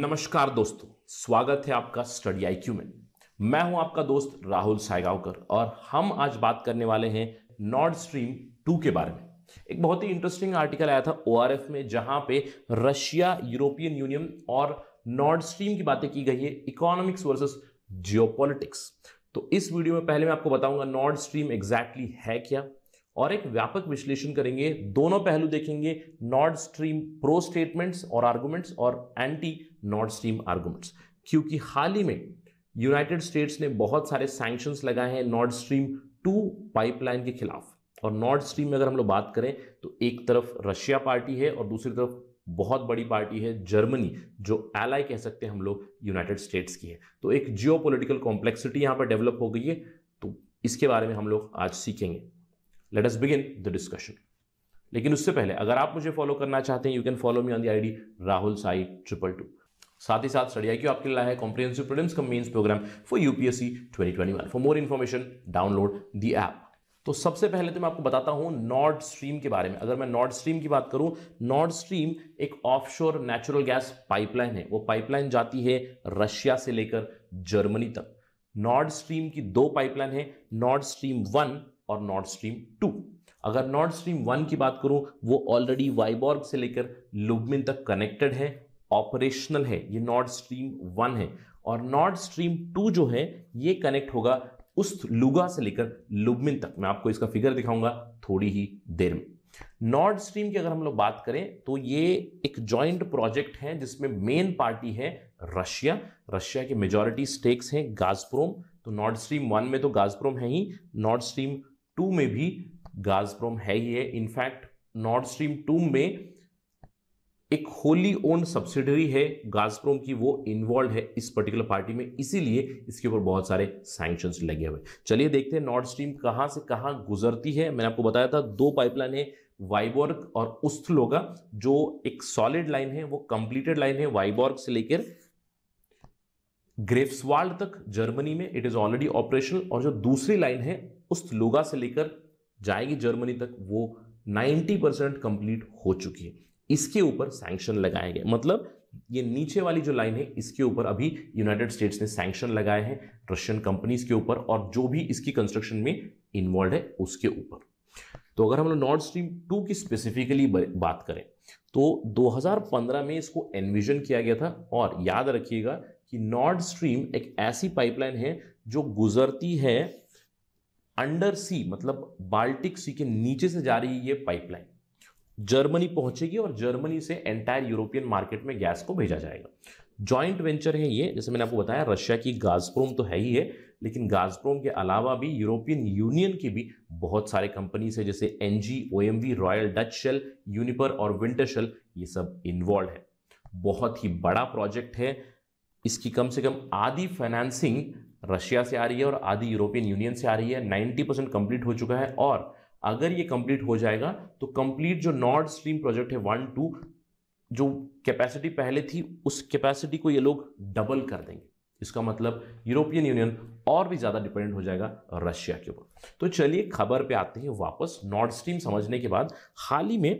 नमस्कार दोस्तों स्वागत है आपका स्टडी आईक्यू में मैं हूं आपका दोस्त राहुल सायगांवकर और हम आज बात करने वाले हैं नॉर्ड स्ट्रीम टू के बारे में एक बहुत ही इंटरेस्टिंग आर्टिकल आया था ओ में जहां पे रशिया यूरोपियन यूनियन और नॉर्ड स्ट्रीम की बातें की गई है इकोनॉमिक्स वर्सेस जियोपॉलिटिक्स तो इस वीडियो में पहले मैं आपको बताऊंगा नॉर्ड स्ट्रीम एग्जैक्टली है क्या और एक व्यापक विश्लेषण करेंगे दोनों पहलू देखेंगे नॉर्ड स्ट्रीम प्रो स्टेटमेंट्स और आर्गूमेंट्स और एंटी नॉर्ड स्ट्रीम आर्गूमेंट्स क्योंकि हाल ही में यूनाइटेड स्टेट्स ने बहुत सारे सैंक्शंस लगाए हैं नॉर्ड स्ट्रीम टू पाइपलाइन के खिलाफ और नॉर्थ स्ट्रीम में अगर हम लोग बात करें तो एक तरफ रशिया पार्टी है और दूसरी तरफ बहुत बड़ी पार्टी है जर्मनी जो एलाई कह सकते हैं हम लोग यूनाइटेड स्टेट्स की है तो एक जियो पोलिटिकल कॉम्प्लेक्सिटी यहाँ पर डेवलप हो गई है तो इसके बारे में हम लोग आज सीखेंगे let us begin the discussion लेकिन उससे पहले अगर आप मुझे फॉलो करना चाहते हैं you can follow me on the I D Rahul Sai triple two साथ ही साथ स्टडी आई आपके लिए है कॉम्प्रिहेंसिव प्रीलिम्स का mains programme for UPSC 2021 for more information download the app तो सबसे पहले तो मैं आपको बताता हूँ नॉर्ड स्ट्रीम के बारे में अगर मैं नॉर्ड स्ट्रीम की बात करूँ नॉर्ड स्ट्रीम एक ऑफशोर नेचुरल गैस पाइपलाइन है वो पाइपलाइन जाती है रशिया से लेकर जर्मनी तक नॉर्ड स्ट्रीम की दो पाइपलाइन है नॉर्ड स्ट्रीम वन और नॉर्थ स्ट्रीम टू अगर नॉर्थ स्ट्रीम वन की बात करूं वो ऑलरेडी वाइबॉर्ग से लेकर लुबमिन तक कनेक्टेड है ऑपरेशनल है ये नॉर्थ स्ट्रीम वन है और नॉर्थ स्ट्रीम टू जो है ये कनेक्ट होगा उस लुगा से लेकर लुबमिन तक मैं आपको इसका फिगर दिखाऊंगा थोड़ी ही देर में नॉर्थ स्ट्रीम की अगर हम लोग बात करें तो ये एक जॉइंट प्रोजेक्ट है जिसमें मेन पार्टी है रशिया रशिया के मेजोरिटी स्टेक्स हैं गाजप्रोम तो नॉर्थ स्ट्रीम वन में तो गाजप्रोम है ही नॉर्थ स्ट्रीम टू में भी गाजप्रोम है ही है इनफैक्ट नॉर्थ स्ट्रीम टू में एक होली ओन सब्सिडरी है गाजप्रोम की वो इन्वॉल्व है इस पर्टिकुलर पार्टी में इसीलिए इसके ऊपर बहुत सारे सैंक्शन लगे हुए चलिए देखते हैं नॉर्थ स्ट्रीम कहां से कहां गुजरती है मैंने आपको बताया था दो पाइपलाइन है वाइबॉर्ग और उस्थलोगा जो एक सॉलिड लाइन है वो कंप्लीटेड लाइन है वाइबॉर्ग से लेकर ग्रेफ्सवाल्ड तक जर्मनी में इट इज ऑलरेडी ऑपरेशनल और जो दूसरी लाइन है उस लुगा से लेकर जाएगी जर्मनी तक वो 90 परसेंट कंप्लीट हो चुकी है इसके ऊपर सैंक्शन लगाए गए मतलब ये नीचे वाली जो लाइन है इसके ऊपर अभी यूनाइटेड स्टेट्स ने सैंक्शन लगाए हैं रशियन कंपनीज के ऊपर और जो भी इसकी कंस्ट्रक्शन में इन्वॉल्व है उसके ऊपर तो अगर हम लोग नॉर्थ स्ट्रीम टू की स्पेसिफिकली बात करें तो 2015 में इसको एनविजन किया गया था और याद रखिएगा कि नॉर्थ स्ट्रीम एक ऐसी पाइपलाइन है जो गुजरती है अंडर सी मतलब बाल्टिक सी के नीचे से जा रही है ये पाइपलाइन जर्मनी पहुंचेगी और जर्मनी से एंटायर यूरोपियन मार्केट में गैस को भेजा जाएगा जॉइंट वेंचर है ये जैसे मैंने आपको बताया रशिया की गाजप्रोम तो है ही है लेकिन गाजप्रोम के अलावा भी यूरोपियन यूनियन की भी बहुत सारे कंपनीज है जैसे Engie Royal Dutch Shell Uniper और विंटर शेल ये सब इन्वॉल्व है बहुत ही बड़ा प्रोजेक्ट है इसकी कम से कम आधी फाइनेंसिंग रशिया से आ रही है और आधी यूरोपियन यूनियन से आ रही है 90 परसेंट कंप्लीट हो चुका है और अगर ये कंप्लीट हो जाएगा तो कंप्लीट जो नॉर्थ स्ट्रीम प्रोजेक्ट है वन टू जो कैपेसिटी पहले थी उस कैपेसिटी को ये लोग डबल कर देंगे इसका मतलब यूरोपियन यूनियन और भी ज़्यादा डिपेंडेंट हो जाएगा रशिया के ऊपर तो चलिए खबर पे आते हैं वापस नॉर्थ स्ट्रीम समझने के बाद हाल ही में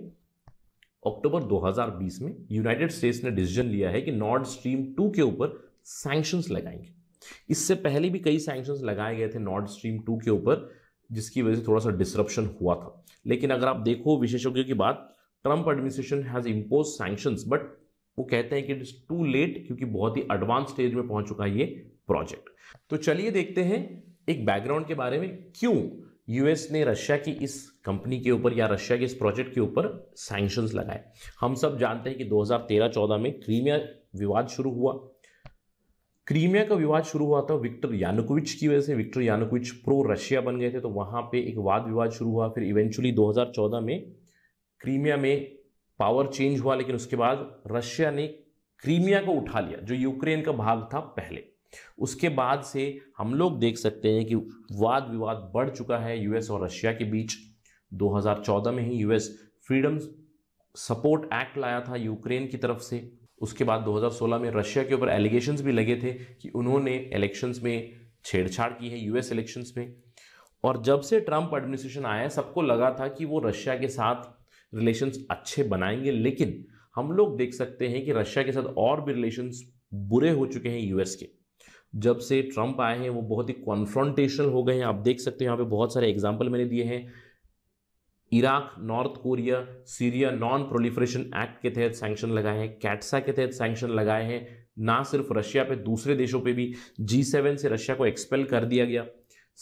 अक्टूबर 2020 में यूनाइटेड स्टेट्स ने डिसीजन लिया है कि नॉर्थ स्ट्रीम टू के ऊपर सैंक्शंस लगाएंगे इससे पहले भी कई सैंक्शन लगाए गए थे नॉर्थ स्ट्रीम टू के ऊपर जिसकी वजह से थोड़ा सा डिसरप्शन हुआ था लेकिन अगर आप देखो विशेषज्ञों की बात Trump administration has impose sanction but वो कहते हैं कि इट इज़ टू लेट क्योंकि बहुत ही एडवांस स्टेज में पहुंच चुका है ये प्रोजेक्ट तो चलिए देखते हैं एक बैकग्राउंड के बारे में क्यों यूएस ने रशिया की इस कंपनी के ऊपर या रशिया के इस प्रोजेक्ट के ऊपर सैंक्शंस लगाए हम सब जानते हैं कि 2013-14 में क्रीमिया विवाद शुरू हुआ क्रीमिया का विवाद शुरू हुआ था विक्टर यानुकोविच की वजह से विक्टर यानुकोविच प्रो रशिया बन गए थे तो वहाँ पे एक वाद विवाद शुरू हुआ फिर इवेंचुअली 2014 में क्रीमिया में पावर चेंज हुआ लेकिन उसके बाद रशिया ने क्रीमिया को उठा लिया जो यूक्रेन का भाग था पहले उसके बाद से हम लोग देख सकते हैं कि वाद विवाद बढ़ चुका है यूएस और रशिया के बीच 2014 में ही यूएस फ्रीडम सपोर्ट एक्ट लाया था यूक्रेन की तरफ से उसके बाद 2016 में रशिया के ऊपर एलिगेशंस भी लगे थे कि उन्होंने इलेक्शंस में छेड़छाड़ की है यूएस इलेक्शंस में और जब से ट्रंप एडमिनिस्ट्रेशन आया सबको लगा था कि वो रशिया के साथ रिलेशंस अच्छे बनाएंगे लेकिन हम लोग देख सकते हैं कि रशिया के साथ और भी रिलेशंस बुरे हो चुके हैं यूएस के जब से ट्रंप आए हैं वो बहुत ही कॉन्फ्रॉन्टेशनल हो गए हैं आप देख सकते हैं यहाँ पे बहुत सारे एग्जाम्पल मैंने दिए हैं Iraq North Korea Syria non proliferation act के तहत सैंक्शन लगाए हैं कैटसा के तहत सैंक्शन लगाए हैं ना सिर्फ रशिया पे दूसरे देशों पे भी जी सेवन से रशिया को एक्सपेल कर दिया गया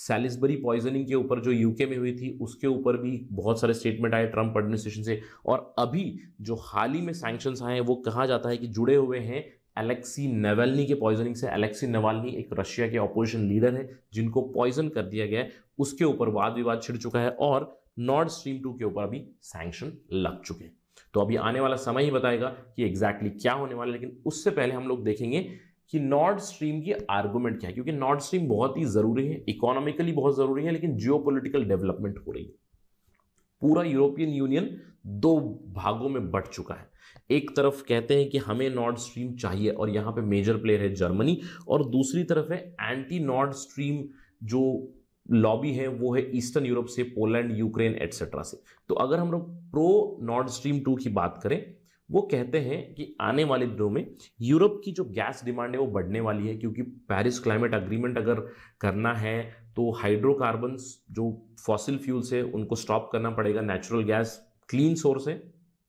सैलिसबरी पॉइजनिंग के ऊपर जो यूके में हुई थी उसके ऊपर भी बहुत सारे स्टेटमेंट आए ट्रंप एडमिनिस्ट्रेशन से और अभी जो हाल ही में सैंक्शन आए हैं वो कहा जाता है कि जुड़े हुए हैं एलेक्सी नेवलनी के पॉइजनिंग से एलेक्सी नेवालनी एक रशिया के ऑपोजिशन लीडर है जिनको पॉइजन कर दिया गया है उसके ऊपर वाद विवाद छिड़ चुका है और नॉर्ड स्ट्रीम टू के ऊपर अभी सैंक्शन लग चुके हैं तो अभी आने वाला समय ही बताएगा कि एग्जैक्टली exactly क्या होने वाला है लेकिन उससे पहले हम लोग देखेंगे कि नॉर्ड स्ट्रीम की आर्गूमेंट क्या है क्योंकि नॉर्ड स्ट्रीम बहुत ही ज़रूरी है इकोनॉमिकली बहुत ज़रूरी है लेकिन जियो डेवलपमेंट हो रही है पूरा यूरोपियन यूनियन दो भागों में बट चुका है एक तरफ कहते हैं कि हमें नॉर्ड स्ट्रीम चाहिए और यहां पे मेजर प्लेयर है जर्मनी और दूसरी तरफ है एंटी नॉर्ड स्ट्रीम जो लॉबी है वो है ईस्टर्न यूरोप से पोलैंड यूक्रेन एटसेट्रा से तो अगर हम लोग प्रो नॉर्ड स्ट्रीम टू की बात करें वो कहते हैं कि आने वाले दिनों में यूरोप की जो गैस डिमांड है वो बढ़ने वाली है क्योंकि पेरिस क्लाइमेट अग्रीमेंट अगर करना है तो हाइड्रोकार्बन्स जो फॉसिल फ्यूल्स है उनको स्टॉप करना पड़ेगा नेचुरल गैस क्लीन सोर्स है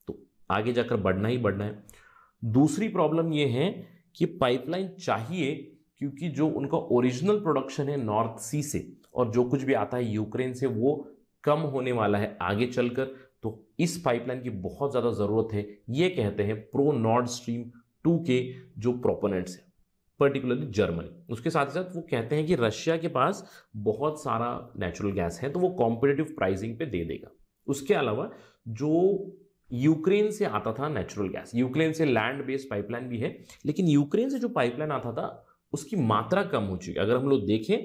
तो आगे जाकर बढ़ना ही बढ़ना है दूसरी प्रॉब्लम ये है कि पाइपलाइन चाहिए क्योंकि जो उनका ओरिजिनल प्रोडक्शन है नॉर्थ सी से और जो कुछ भी आता है यूक्रेन से वो कम होने वाला है आगे चलकर तो इस पाइपलाइन की बहुत ज़्यादा ज़रूरत है ये कहते हैं प्रो नॉर्ड स्ट्रीम टू के जो प्रोपोनेंट्स हैं पर्टिकुलरली जर्मनी उसके साथ ही साथ वो कहते हैं कि रशिया के पास बहुत सारा नेचुरल गैस है तो वो कॉम्पिटेटिव प्राइसिंग पे दे देगा उसके अलावा जो यूक्रेन से आता था नेचुरल गैस यूक्रेन से लैंड बेस्ड पाइपलाइन भी है लेकिन यूक्रेन से जो पाइपलाइन आता था उसकी मात्रा कम हो चुकी है अगर हम लोग देखें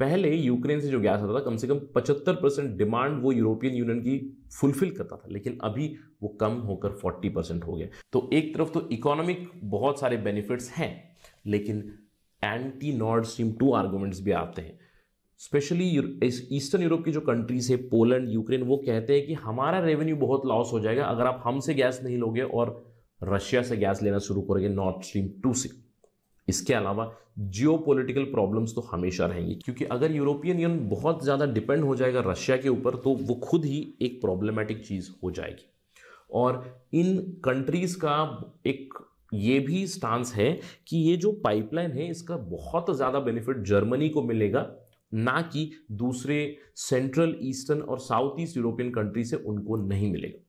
पहले यूक्रेन से जो गैस आता था कम से कम 75 परसेंट डिमांड वो यूरोपियन यूनियन की फुलफिल करता था लेकिन अभी वो कम होकर 40 परसेंट हो गया तो एक तरफ तो इकोनॉमिक बहुत सारे बेनिफिट्स हैं लेकिन anti Nord Stream two arguments भी आते हैं स्पेशली ईस्टर्न यूरोप की जो कंट्रीज है पोलैंड यूक्रेन वो कहते हैं कि हमारा रेवेन्यू बहुत लॉस हो जाएगा अगर आप हमसे गैस नहीं लोगे और रशिया से गैस लेना शुरू करोगे नॉर्थ स्ट्रीम टू से इसके अलावा जियो पोलिटिकल प्रॉब्लम्स तो हमेशा रहेंगी क्योंकि अगर यूरोपियन यूनियन बहुत ज़्यादा डिपेंड हो जाएगा रशिया के ऊपर तो वो खुद ही एक प्रॉब्लमेटिक चीज़ हो जाएगी और इन कंट्रीज़ का एक ये भी स्टांस है कि ये जो पाइपलाइन है इसका बहुत ज़्यादा बेनिफिट जर्मनी को मिलेगा ना कि दूसरे सेंट्रल ईस्टर्न और साउथ ईस्ट यूरोपियन कंट्री से उनको नहीं मिलेगा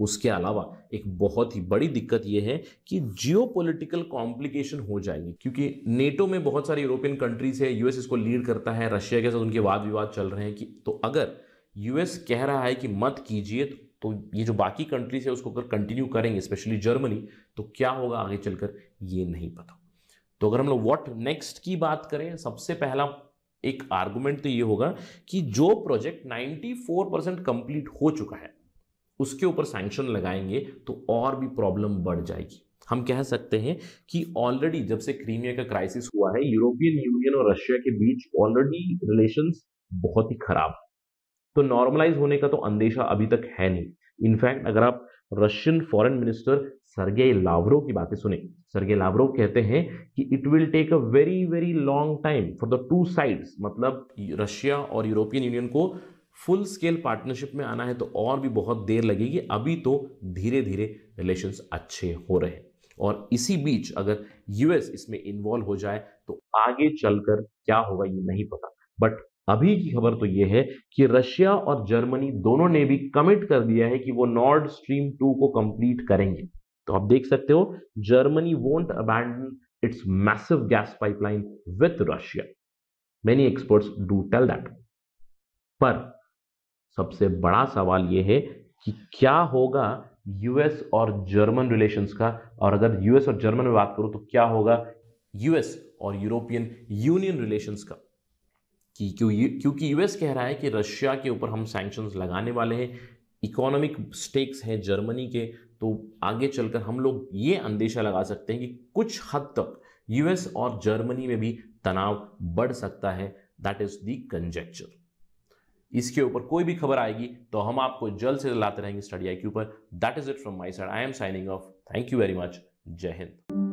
उसके अलावा एक बहुत ही बड़ी दिक्कत यह है कि जियो पोलिटिकल कॉम्प्लिकेशन हो जाएगी क्योंकि नेटो में बहुत सारे यूरोपियन कंट्रीज है यूएस इसको लीड करता है रशिया के साथ उनके वाद विवाद चल रहे हैं कि तो अगर यूएस कह रहा है कि मत कीजिए तो ये जो बाकी कंट्रीज है उसको अगर कंटिन्यू करेंगे स्पेशली जर्मनी तो क्या होगा आगे चलकर ये नहीं पता तो अगर हम लोग वॉट नेक्स्ट की बात करें सबसे पहला एक आर्गूमेंट तो ये होगा कि जो प्रोजेक्ट 94 परसेंट कंप्लीट हो चुका है उसके ऊपर सैंक्शन लगाएंगे तो और भी प्रॉब्लम बढ़ जाएगी हम कह सकते हैं कि ऑलरेडी जब से क्रीमिया का क्राइसिस हुआ है यूरोपियन यूनियन और रशिया के बीच ऑलरेडी रिलेशंस बहुत ही खराब तो नॉर्मलाइज होने का तो अंदेशा अभी तक है नहीं इनफैक्ट अगर आप रशियन फॉरेन मिनिस्टर सरगे लावरो की बातें सुने सरगे लावरो कहते हैं कि it will take a very very long time for the two sides मतलब रशिया और यूरोपियन यूनियन को फुल स्केल पार्टनरशिप में आना है तो और भी बहुत देर लगेगी अभी तो धीरे धीरे रिलेशंस अच्छे हो रहे हैं और इसी बीच अगर यूएस इसमें इन्वॉल्व हो जाए तो आगे चलकर क्या होगा ये नहीं पता बट अभी की खबर तो ये है कि रशिया और जर्मनी दोनों ने भी कमिट कर दिया है कि वो नॉर्ड स्ट्रीम टू को कंप्लीट करेंगे तो आप देख सकते हो Germany won't abandon its massive gas pipeline with Russia many experts do tell that पर सबसे बड़ा सवाल ये है कि क्या होगा यूएस और जर्मन रिलेशंस का और अगर यूएस और जर्मन में बात करूं तो क्या होगा यूएस और यूरोपियन यूनियन रिलेशंस का कि क्योंकि यूएस कह रहा है कि रशिया के ऊपर हम सैंक्शन लगाने वाले हैं इकोनॉमिक स्टेक्स हैं जर्मनी के तो आगे चलकर हम लोग ये अंदेशा लगा सकते हैं कि कुछ हद तक यूएस और जर्मनी में भी तनाव बढ़ सकता है दैट इज़ दी कंजेक्चर इसके ऊपर कोई भी खबर आएगी तो हम आपको जल्द से जल्द लाते रहेंगे स्टडी आई के ऊपर that is it from my side I am signing off thank you very much जय हिंद